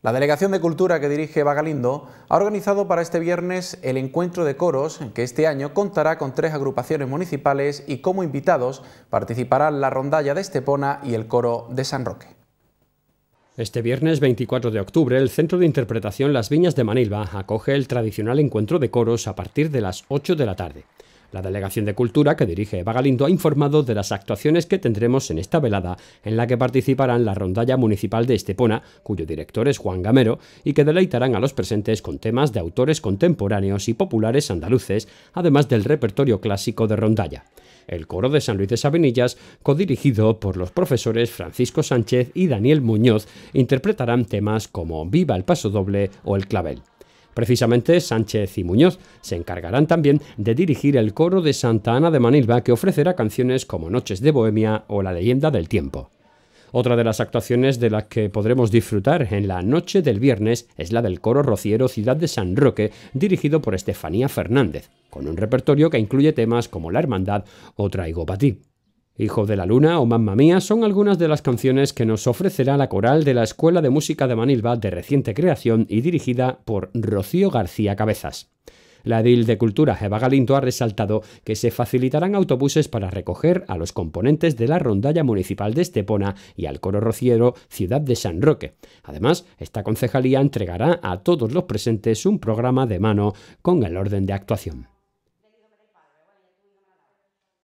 La Delegación de Cultura que dirige Bagalindo ha organizado para este viernes el encuentro de coros, que este año contará con tres agrupaciones municipales y como invitados participarán la rondalla de Estepona y el coro de San Roque. Este viernes 24 de octubre, el Centro de Interpretación Las Viñas de Manilva acoge el tradicional encuentro de coros a partir de las 8 de la tarde. La Delegación de Cultura que dirige Eva Galindo ha informado de las actuaciones que tendremos en esta velada, en la que participarán la rondalla municipal de Estepona, cuyo director es Juan Gamero, y que deleitarán a los presentes con temas de autores contemporáneos y populares andaluces, además del repertorio clásico de rondalla. El coro de San Luis de Sabinillas, codirigido por los profesores Francisco Sánchez y Daniel Muñoz, interpretarán temas como Viva el Paso Doble o El Clavel. Precisamente Sánchez y Muñoz se encargarán también de dirigir el coro de Santa Ana de Manilva que ofrecerá canciones como Noches de Bohemia o La leyenda del tiempo. Otra de las actuaciones de las que podremos disfrutar en la noche del viernes es la del coro rociero Ciudad de San Roque, dirigido por Estefanía Fernández, con un repertorio que incluye temas como La Hermandad o Traigo Patí. Hijo de la Luna o Mamma Mía son algunas de las canciones que nos ofrecerá la coral de la Escuela de Música de Manilva de reciente creación y dirigida por Rocío García Cabezas. La edil de Cultura Eva Galinto ha resaltado que se facilitarán autobuses para recoger a los componentes de la rondalla municipal de Estepona y al coro rociero Ciudad de San Roque. Además, esta concejalía entregará a todos los presentes un programa de mano con el orden de actuación.